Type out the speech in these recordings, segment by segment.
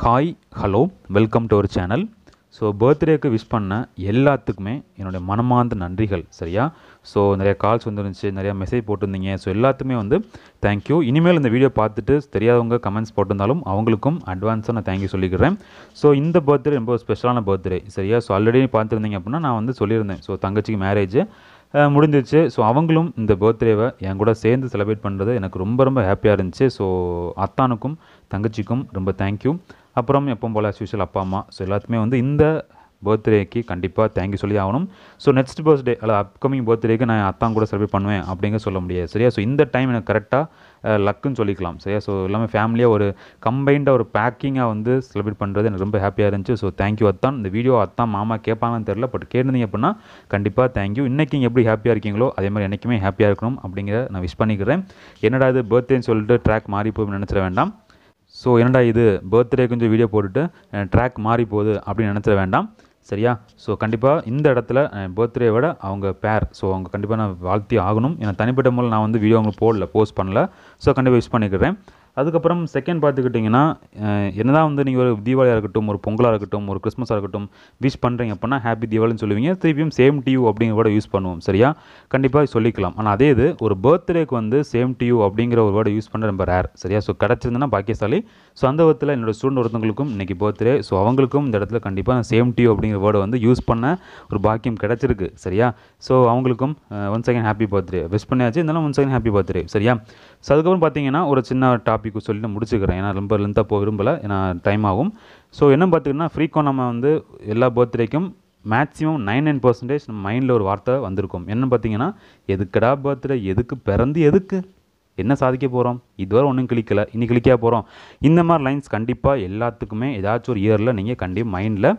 hi hello welcome to our channel so பர்த்டேக்கு wish பண்ண எல்லாத்துக்குமே என்னுடைய மனமார்ந்த நன்றிகள் சரியா ஸோ நிறையா கால்ஸ் வந்துருந்துச்சு நிறையா மெசேஜ் போட்டிருந்தீங்க ஸோ எல்லாத்துக்குமே வந்து தேங்க்யூ இனிமேல் இந்த வீடியோ பார்த்துட்டு தெரியாதவங்க கமெண்ட்ஸ் போட்டிருந்தாலும் அவங்களுக்கும் அட்வான்ஸாக நான் தேங்க்யூ சொல்லிக்கிறேன் ஸோ இந்த பர்த்டே ரொம்ப ஸ்பெஷலான பர்த்டே சரியா ஸோ ஆல்ரெடி பார்த்துருந்தீங்க அப்படின்னா நான் வந்து சொல்லியிருந்தேன் ஸோ தங்கச்சிக்கு மேரேஜ் முடிஞ்சிச்சு ஸோ அவங்களும் இந்த பர்த்டேவை என் கூட சேர்ந்து செலிப்ரேட் பண்ணுறது எனக்கு ரொம்ப ரொம்ப ஹாப்பியாக இருந்துச்சு ஸோ அத்தானுக்கும் தங்கச்சிக்கும் ரொம்ப தேங்க்யூ அப்புறம் எப்பவும் போல் ஆஸ் யூஷுவல் அப்பா அம்மா ஸோ எல்லாத்துமே வந்து இந்த பர்த்டேக்கு கண்டிப்பாக தேங்க்யூ சொல்லி ஆகணும் ஸோ நெக்ஸ்ட் பர்த்டே அல்ல அப்கமிங் பர்த்டேக்கு நான் அத்தான் கூட செலிப்ரேட் பண்ணுவேன் அப்படிங்க சொல்ல முடியாது சரியா ஸோ இந்த டைம் எனக்கு கரெக்டாக லக்குன்னு சொல்லிக்கலாம் சரியா ஸோ எல்லாமே ஃபேமிலியாக ஒரு கம்பைண்டாக ஒரு பேக்கிங்காக வந்து செலிப்ரேட் பண்ணுறது எனக்கு ரொம்ப ஹாப்பியாக இருந்துச்சு ஸோ தேங்க்யூ அத்தான் இந்த வீடியோ அத்தான் மாமா கேட்பாங்கன்னு தெரில பட் கேட்டிருந்தீங்க அப்படின்னா கண்டிப்பாக தேங்க்யூ இன்றைக்கி எப்படி ஹாப்பியாக இருக்கீங்களோ அதே மாதிரி என்றைக்குமே ஹாப்பியாக இருக்கணும் அப்படிங்கிற நான் விஷ் பண்ணிக்கிறேன் என்னடா இது பர்த்டேன்னு சொல்லிட்டு ட்ராக் மாறி போய் நினச்சிட வேண்டாம் ஸோ என்னடா இது பர்த்டே கொஞ்சம் வீடியோ போட்டுட்டு ட்ராக் மாறி போகுது அப்படின்னு நினச்சிட வேண்டாம் சரியா ஸோ கண்டிப்பாக இந்த இடத்துல பர்த்டே விட அவங்க பேர் ஸோ அவங்க கண்டிப்பாக நான் வாழ்த்தி ஆகணும் ஏன்னா தனிப்பட்ட முறையில் நான் வந்து வீடியோ அவங்களுக்கு போடல போஸ்ட் பண்ணல ஸோ கண்டிப்பாக யூஸ் பண்ணிக்கிறேன் அதுக்கப்புறம் செகண்ட் பார்த்துக்கிட்டிங்கன்னா என்ன தான் வந்து நீங்கள் ஒரு தீபாவளியாக இருக்கட்டும் ஒரு பொங்கலாக இருக்கட்டும் ஒரு கிறிஸ்மஸாக இருக்கட்டும் விஷ் பண்ணுறீங்க அப்படின்னா ஹாப்பி தீபாவளின்னு சொல்லுவீங்க திருப்பியும் சேம் டியூ அப்படிங்கிற வேர்டை யூஸ் பண்ணுவோம் சரியா கண்டிப்பாக சொல்லிக்கலாம் ஆனால் அதே இது ஒரு பர்த்டேக்கு வந்து சேம் டியூ அப்படிங்கிற ஒரு வேர்டை யூஸ் பண்ணுற ரொம்ப ரேர் சரியா ஸோ கிடச்சிருந்தனா பாக்கியசாலி ஸோ அந்த விதத்தில் என்னோடய ஸ்டூடெண்ட் ஒருத்தவங்களுக்கும் இன்றைக்கி பர்த்டே ஸோ அவங்களுக்கும் இந்த இடத்துல கண்டிப்பாக சேம் டியூ அப்படிங்கிற வேர்டை வந்து யூஸ் பண்ண ஒரு பாக்கியம் கிடச்சிருக்கு சரியா ஸோ அவங்களுக்கும் one second happy birthday wish பண்ணியாச்சு இருந்தாலும் ஒன் செகண்ட் ஹாப்பி பர்த்டே சரியா ஸோ அதுக்கப்புறம் பார்த்தீங்கன்னா ஒரு சின்ன டாப் டாபிக் சொல்லி நான் முடிச்சுக்கிறேன் ஏன்னா ரொம்ப லென்த்தாக போக விரும்பலை ஏன்னா டைம் ஆகும் ஸோ என்ன பார்த்துக்கிட்டோம்னா ஃப்ரீக்கோ நம்ம வந்து எல்லா பர்த்டேக்கும் மேக்ஸிமம் நைன் நைன் பர்சன்டேஜ் நம்ம மைண்டில் ஒரு வார்த்தை வந்திருக்கும் என்ன பார்த்தீங்கன்னா எதுக்கடா பர்த்டே எதுக்கு பிறந்து எதுக்கு என்ன சாதிக்க போகிறோம் இதுவரை ஒன்றும் கிளிக்கலை இன்னி கிளிக்காக போகிறோம் இந்த மாதிரி லைன்ஸ் கண்டிப்பாக எல்லாத்துக்குமே ஏதாச்சும் ஒரு இயரில் நீங்கள் கண்டிப்பாக மைண்டில்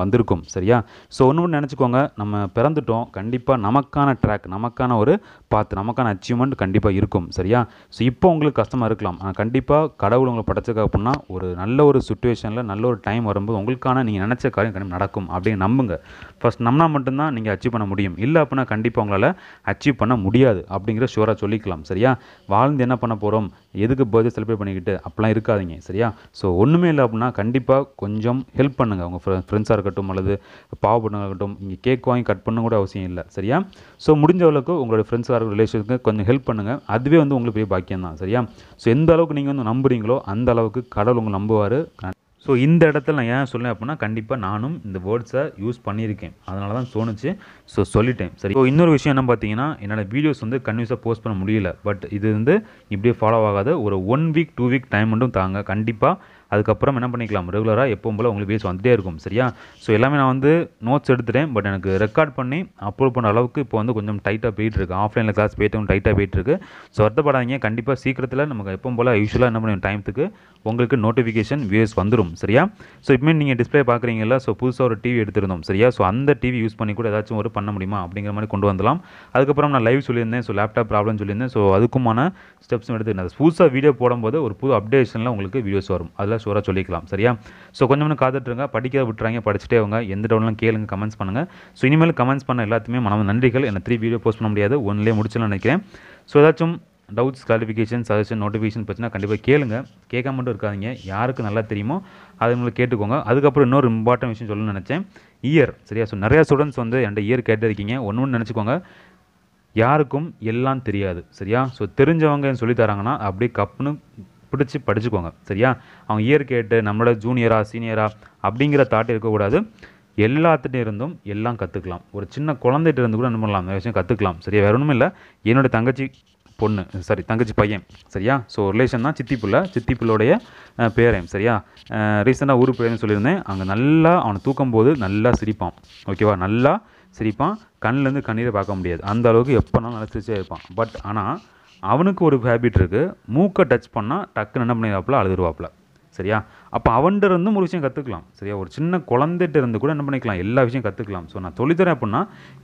வந்திருக்கும் சரியா ஸோ ஒன்று ஒன்று நினச்சிக்கோங்க நம்ம பிறந்துட்டோம் கண்டிப்பாக நமக்கான ட்ராக் நமக்கான ஒரு பாத்து நமக்கான அச்சீவ்மெண்ட் கண்டிப்பாக இருக்கும் சரியா ஸோ இப்போ உங்களுக்கு கஷ்டமாக இருக்கலாம் ஆனால் கண்டிப்பாக கடவுள் உங்களை படைச்சிருக்க அப்படின்னா ஒரு நல்ல ஒரு சுச்சுவேஷனில் நல்ல ஒரு டைம் வரும்போது உங்களுக்கான நீங்கள் நினச்ச காரியம் கண்டிப்பாக நடக்கும் அப்படின்னு நம்புங்க ஃபஸ்ட் நம்பினா மட்டும்தான் நீங்கள் அச்சீவ் பண்ண முடியும் இல்லை அப்படின்னா கண்டிப்பாக உங்களால் அச்சீவ் பண்ண முடியாது அப்படிங்கிற ஷூராக சொல்லிக்கலாம் சரியா வாழ்ந்து என்ன பண்ண போகிறோம் எதுக்கு பர்த்டே செலிப்ரேட் பண்ணிக்கிட்டு அப்படிலாம் இருக்காதிங்க சரியா ஸோ ஒன்றுமே இல்லை அப்படின்னா கண்டிப்பாக கொஞ்சம் ஹெல்ப் பண்ணுங்கள் உங்கள் ஃப்ரெண்ட்ஸாக இருக்கட்டும் அல்லது பாவ இருக்கட்டும் இங்கே கேக் வாங்கி கட் பண்ண கூட அவசியம் இல்லை சரியா ஸோ முடிஞ்ச அளவுக்கு உங்களோட ஃப்ரெண்ட்ஸாக ரிலேஷனுக்கு கொஞ்சம் ஹெல்ப் பண்ணுங்கள் அதுவே வந்து உங்களுக்கு பெரிய பாக்கியம் தான் சரியா ஸோ எந்த அளவுக்கு நீங்கள் வந்து நம்புறீங்களோ அந்த அளவுக்கு கடவுள் உங்களை நம்புவார் ஸோ இந்த இடத்துல நான் ஏன் சொல்லேன் அப்படின்னா கண்டிப்பாக நானும் இந்த வேர்ட்ஸை யூஸ் பண்ணியிருக்கேன் அதனால தான் தோணுச்சு ஸோ சொல்லிட்டேன் சரி ஸோ இன்னொரு விஷயம் என்ன பார்த்தீங்கன்னா என்னோடய வீடியோஸ் வந்து கன்வியூஸாக போஸ்ட் பண்ண முடியல பட் இது வந்து இப்படியே ஃபாலோ ஆகாத ஒரு one week two week time மட்டும் தாங்க கண்டிப்பாக அதுக்கப்புறம் என்ன பண்ணிக்கலாம் ரெகுலராக எப்பவும் போல் உங்களுக்கு வீஸ் வந்துட்டே இருக்கும் சரியா ஸோ எல்லாமே நான் வந்து நோட்ஸ் எடுத்துட்டேன் பட் எனக்கு ரெக்கார்ட் பண்ணி அப்லோட் பண்ணுற அளவுக்கு இப்போ வந்து கொஞ்சம் டைட்டாக போயிட்டுருக்கு ஆஃப்லைனில் கிளாஸ் போயிட்டு டைட்டாக போயிட்டுருக்கு ஸோ வருத்தப்படாதீங்க கண்டிப்பாக சீக்கிரத்தில் நமக்கு எப்பவும் போல் யூஸ்வலாக என்ன பண்ணுவோம் டைமுக்கு உங்களுக்கு நோட்டிஃபிகேஷன் வியூஸ் வந்துடும் சரியா ஸோ இப்போ நீங்கள் டிஸ்பிளே பார்க்குறீங்களா ஸோ புதுசாக ஒரு டிவி எடுத்திருந்தோம் சரியா ஸோ அந்த டிவி யூஸ் பண்ணி கூட ஏதாச்சும் ஒரு பண்ண முடியுமா அப்படிங்கிற மாதிரி கொண்டு வந்தலாம் அதுக்கப்புறம் நான் லைவ் சொல்லியிருந்தேன் ஸோ லேப்டாப் ப்ராப்ளம் சொல்லியிருந்தேன் ஸோ அதுக்குமான ஸ்டெப்ஸும் எடுத்துக்கிட்டேன் புதுசாக வீடியோ போடும்போது ஒரு புது அப்டேஷனில் உங்களுக்கு வியூஸ் வரும் அதில் ஷூராக சொல்லிக்கலாம் சரியா ஸோ கொஞ்சம் கொஞ்சம் காத்துட்ருங்க படிக்க விட்டுறாங்க படிச்சுட்டே அவங்க எந்த டவுன்லாம் கேளுங்க கமெண்ட்ஸ் பண்ணுங்கள் ஸோ இனிமேல் கமெண்ட்ஸ் பண்ண எல்லாத்துக்குமே மனம் நன்றிகள் என்னை த்ரீ வீடியோ போஸ்ட் பண்ண முடியாது ஒன்லேயே முடிச்சலாம் நினைக்கிறேன் ஸோ ஏதாச்சும் டவுட்ஸ் கிளாரிஃபிகேஷன் சஜஷன் நோட்டிஃபிகேஷன் பற்றினா கண்டிப்பாக கேளுங்க கேட்காம மட்டும் இருக்காதிங்க யாருக்கு நல்லா தெரியுமோ அதை உங்களுக்கு கேட்டுக்கோங்க அதுக்கப்புறம் இன்னொரு இம்பார்ட்டன் விஷயம் சொல்லணும்னு நினச்சேன் இயர் சரியா ஸோ நிறையா ஸ்டூடெண்ட்ஸ் வந்து என்கிட்ட இயர் கேட்டிருக்கீங்க ஒன்று ஒன்று நினச்சிக்கோங்க யாருக்கும் எல்லாம் தெரியாது சரியா ஸோ தெரிஞ்சவங்க சொல்லித்தராங்கன்னா தராங்கன்னா அப்படியே கப்புன்னு பிடிச்சி படிச்சுக்கோங்க சரியா அவங்க இயர் கேட்டு நம்மளோட ஜூனியரா சீனியரா அப்படிங்கிற தாட் இருக்கக்கூடாது எல்லாத்துகிட்ட இருந்தும் எல்லாம் கற்றுக்கலாம் ஒரு சின்ன குழந்தைகிட்ட இருந்து கூட என்ன பண்ணலாம் விஷயம் கற்றுக்கலாம் சரியா வேறு ஒன்றும் இல்லை என்னோடய தங்கச்சி பொண்ணு சாரி தங்கச்சி பையன் சரியா ஸோ ரிலேஷன் தான் சித்தி பிள்ளை சித்தி பிள்ளோடைய பேரையும் சரியா ரீசெண்டாக ஊர் பேரன் சொல்லியிருந்தேன் அங்கே நல்லா அவனை தூக்கும் போது நல்லா சிரிப்பான் ஓகேவா நல்லா சிரிப்பான் கண்ணிலேருந்து கண்ணீரை பார்க்க முடியாது அந்த அளவுக்கு எப்போனாலும் நல்லா சிரிச்சே இருப்பான் பட் ஆனால் அவனுக்கு ஒரு ஹேபிட் இருக்குது மூக்கை டச் பண்ணால் டக்குன்னு என்ன பண்ணிடுவாப்பில் அழுதுருவாப்பில் சரியா அப்போ அவன்கிட்ட இருந்தும் ஒரு விஷயம் கற்றுக்கலாம் சரியா ஒரு சின்ன குழந்தைகிட்ட இருந்து கூட என்ன பண்ணிக்கலாம் எல்லா விஷயம் கற்றுக்கலாம் ஸோ நான் சொல்லித்தரேன் அப்படின்னா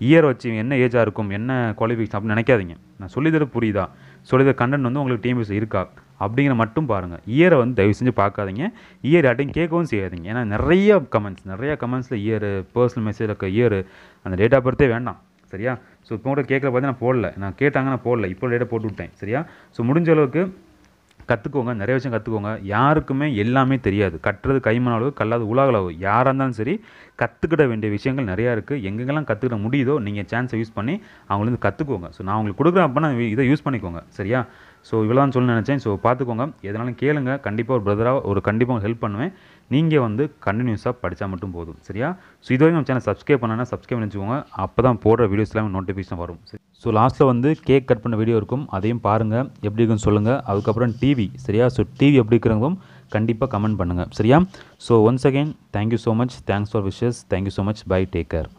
இயர் வச்சு என்ன ஏஜாக இருக்கும் என்ன குவாலிஃபிகேஷன் அப்படின்னு நினைக்காதீங்க நான் சொல்லித்தர புரியுதா சொல்லித்தர கண்டென்ட் வந்து உங்களுக்கு டீம்ஸ் இருக்கா அப்படிங்கிற மட்டும் பாருங்கள் இயரை வந்து தயவு செஞ்சு பார்க்காதீங்க இயர் யார்ட்டையும் கேட்கவும் செய்யாதீங்க ஏன்னா நிறைய கமெண்ட்ஸ் நிறையா கமெண்ட்ஸில் இயர் பர்சனல் மெசேஜில் இருக்க இயர் அந்த டேட் ஆஃப் பர்த்தே வேண்டாம் சரியா ஸோ இப்போ கூட கேட்கல பார்த்து நான் போடல நான் கேட்டாங்க நான் போடல இப்போ லேட்டாக போட்டு விட்டேன் சரியா ஸோ முடிஞ்ச அளவுக்கு கற்றுக்கோங்க நிறைய விஷயம் கற்றுக்கோங்க யாருக்குமே எல்லாமே தெரியாது கட்டுறது கைமண கல்லாது உலகளவு யாராக இருந்தாலும் சரி கற்றுக்கிட வேண்டிய விஷயங்கள் நிறையா இருக்குது எங்கெங்கெல்லாம் கற்றுக்கிட முடியுதோ நீங்கள் சான்ஸை யூஸ் பண்ணி அவங்களேருந்து கற்றுக்கோங்க ஸோ நான் உங்களுக்கு கொடுக்குறேன் அப்படின்னா இதை யூஸ் பண்ணிக்கோங்க சரியா ஸோ இவ்வளோ தான் சொல்ல நினச்சேன் ஸோ பார்த்துக்கோங்க எதனாலும் கேளுங்க கண்டிப்பாக ஒரு பிரதராக ஒரு கண்டிப்பாக ஹெல்ப் பண்ணுவேன் நீங்கள் வந்து கண்டினியூஸாக படித்தா மட்டும் போதும் சரியா ஸோ இது வரைக்கும் நம்ம சேனல் சப்ஸ்கிரைப் பண்ணனா சப்ஸ்கிரைப் பண்ணிச்சுக்கோங்க அப்போ தான் போடுற வீடியோஸ் எல்லாமே நோட்டிஃபிகேஷன் வரும் ஸோ லாஸ்ட்டில் வந்து கேக் கட் பண்ண வீடியோ இருக்கும் அதையும் பாருங்கள் எப்படி இருக்குன்னு சொல்லுங்கள் அதுக்கப்புறம் டிவி சரியா ஸோ டிவி எப்படி இருக்கிறதும் கண்டிப்பாக கமெண்ட் பண்ணுங்கள் சரியா so once again thank you so much thanks for wishes thank you so much bye take care